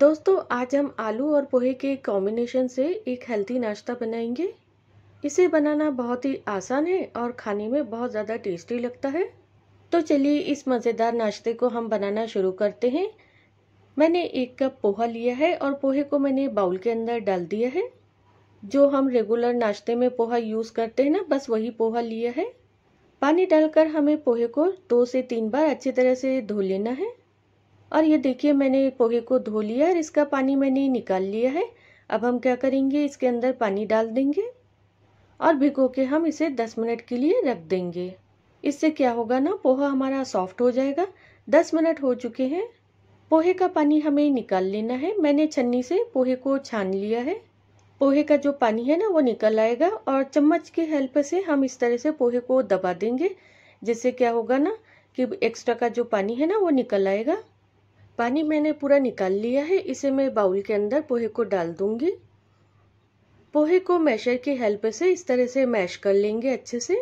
दोस्तों आज हम आलू और पोहे के कॉम्बिनेशन से एक हेल्थी नाश्ता बनाएंगे इसे बनाना बहुत ही आसान है और खाने में बहुत ज़्यादा टेस्टी लगता है तो चलिए इस मज़ेदार नाश्ते को हम बनाना शुरू करते हैं मैंने एक कप पोहा लिया है और पोहे को मैंने बाउल के अंदर डाल दिया है जो हम रेगुलर नाश्ते में पोहा यूज़ करते हैं ना बस वही पोहा लिया है पानी डालकर हमें पोहे को दो से तीन बार अच्छी तरह से धो लेना है और ये देखिए मैंने पोहे को धो लिया और इसका पानी मैंने निकाल लिया है अब हम क्या करेंगे इसके अंदर पानी डाल देंगे और भिगो के हम इसे 10 मिनट के लिए रख देंगे इससे क्या होगा ना पोहा हमारा सॉफ्ट हो जाएगा 10 मिनट हो चुके हैं पोहे का पानी हमें निकाल लेना है मैंने छन्नी से पोहे को छान लिया है पोहे का जो पानी है ना वो निकल आएगा और चम्मच के हेल्प से हम इस तरह से पोहे को दबा देंगे जिससे क्या होगा ना कि एक्स्ट्रा का जो पानी है ना वो निकल आएगा पानी मैंने पूरा निकाल लिया है इसे मैं बाउल के अंदर पोहे को डाल दूंगी पोहे को मैशर की हेल्प से इस तरह से मैश कर लेंगे अच्छे से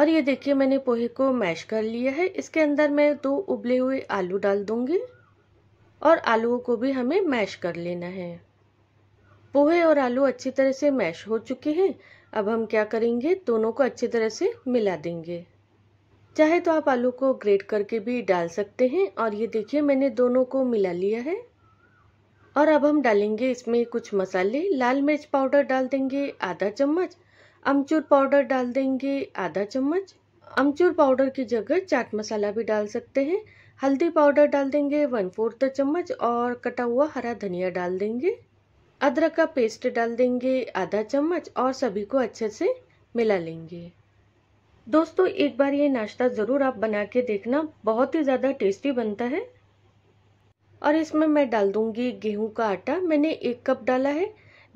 और ये देखिए मैंने पोहे को मैश कर लिया है इसके अंदर मैं दो उबले हुए आलू डाल दूंगी और आलूओं को भी हमें मैश कर लेना है पोहे और आलू अच्छी तरह से मैश हो चुके हैं अब हम क्या करेंगे दोनों को अच्छी तरह से मिला देंगे चाहे तो आप आलू को ग्रेट करके भी डाल सकते हैं और ये देखिए मैंने दोनों को मिला लिया है और अब हम डालेंगे इसमें कुछ मसाले लाल मिर्च पाउडर डाल देंगे आधा चम्मच अमचूर पाउडर डाल देंगे आधा चम्मच अमचूर पाउडर की जगह चाट मसाला भी डाल सकते हैं हल्दी पाउडर डाल देंगे वन फोर्थ चम्मच और कटा हुआ हरा धनिया डाल देंगे अदरक का पेस्ट डाल देंगे आधा चम्मच और सभी को अच्छे से मिला लेंगे दोस्तों एक बार ये नाश्ता ज़रूर आप बना के देखना बहुत ही ज़्यादा टेस्टी बनता है और इसमें मैं डाल दूंगी गेहूं का आटा मैंने एक कप डाला है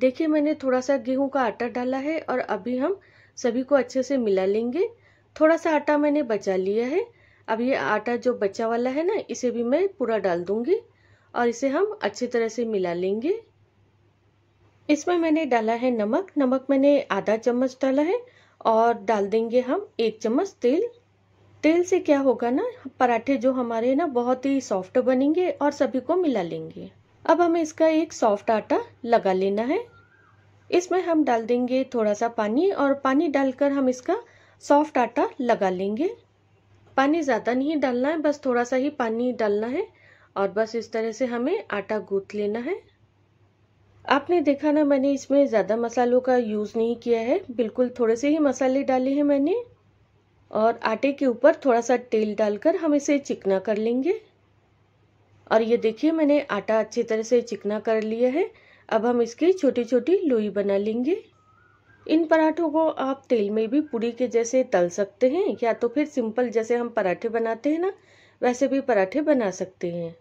देखिए मैंने थोड़ा सा गेहूं का आटा डाला है और अभी हम सभी को अच्छे से मिला लेंगे थोड़ा सा आटा मैंने बचा लिया है अब ये आटा जो बचा वाला है ना इसे भी मैं पूरा डाल दूंगी और इसे हम अच्छी तरह से मिला लेंगे इसमें मैंने डाला है नमक नमक मैंने आधा चम्मच डाला है और डाल देंगे हम एक चम्मच तेल तेल से क्या होगा ना पराठे जो हमारे ना बहुत ही सॉफ्ट बनेंगे और सभी को मिला लेंगे अब हमें इसका एक सॉफ्ट आटा लगा लेना है इसमें हम डाल देंगे थोड़ा सा पानी और पानी डालकर हम इसका सॉफ्ट आटा लगा लेंगे पानी ज़्यादा नहीं डालना है बस थोड़ा सा ही पानी डालना है और बस इस तरह से हमें आटा गूँथ लेना है आपने देखा ना मैंने इसमें ज़्यादा मसालों का यूज़ नहीं किया है बिल्कुल थोड़े से ही मसाले डाले हैं मैंने और आटे के ऊपर थोड़ा सा तेल डालकर हम इसे चिकना कर लेंगे और ये देखिए मैंने आटा अच्छी तरह से चिकना कर लिया है अब हम इसकी छोटी छोटी लोई बना लेंगे इन पराठों को आप तेल में भी पूरी के जैसे तल सकते हैं या तो फिर सिंपल जैसे हम पराठे बनाते हैं ना वैसे भी पराठे बना सकते हैं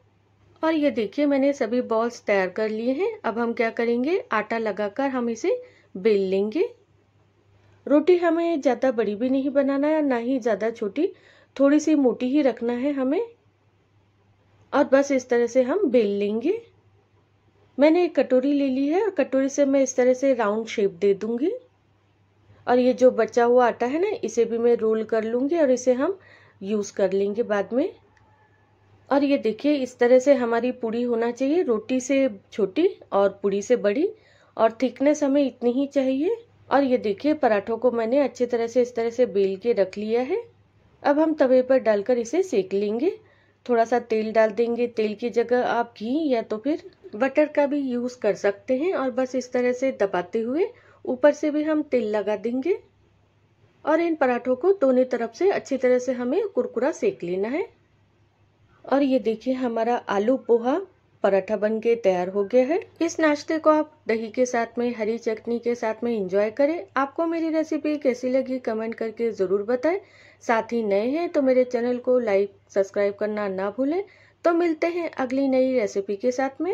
और ये देखिए मैंने सभी बॉल्स तैयार कर लिए हैं अब हम क्या करेंगे आटा लगाकर हम इसे बेल लेंगे रोटी हमें ज़्यादा बड़ी भी नहीं बनाना है ना ही ज़्यादा छोटी थोड़ी सी मोटी ही रखना है हमें और बस इस तरह से हम बेल लेंगे मैंने एक कटोरी ले ली है और कटोरी से मैं इस तरह से राउंड शेप दे दूंगी और ये जो बचा हुआ आटा है ना इसे भी मैं रोल कर लूँगी और इसे हम यूज़ कर लेंगे बाद में और ये देखिए इस तरह से हमारी पूड़ी होना चाहिए रोटी से छोटी और पूड़ी से बड़ी और थिकनेस हमें इतनी ही चाहिए और ये देखिए पराठों को मैंने अच्छी तरह से इस तरह से बेल के रख लिया है अब हम तवे पर डालकर इसे सेक लेंगे थोड़ा सा तेल डाल देंगे तेल की जगह आप घी या तो फिर बटर का भी यूज़ कर सकते हैं और बस इस तरह से दबाते हुए ऊपर से भी हम तेल लगा देंगे और इन पराठों को दोनों तरफ से अच्छी तरह से हमें कुरकुरा सेक लेना है और ये देखिए हमारा आलू पोहा पराठा बन के तैयार हो गया है इस नाश्ते को आप दही के साथ में हरी चटनी के साथ में इंजॉय करें आपको मेरी रेसिपी कैसी लगी कमेंट करके ज़रूर बताएं साथ ही नए हैं तो मेरे चैनल को लाइक सब्सक्राइब करना ना भूलें तो मिलते हैं अगली नई रेसिपी के साथ में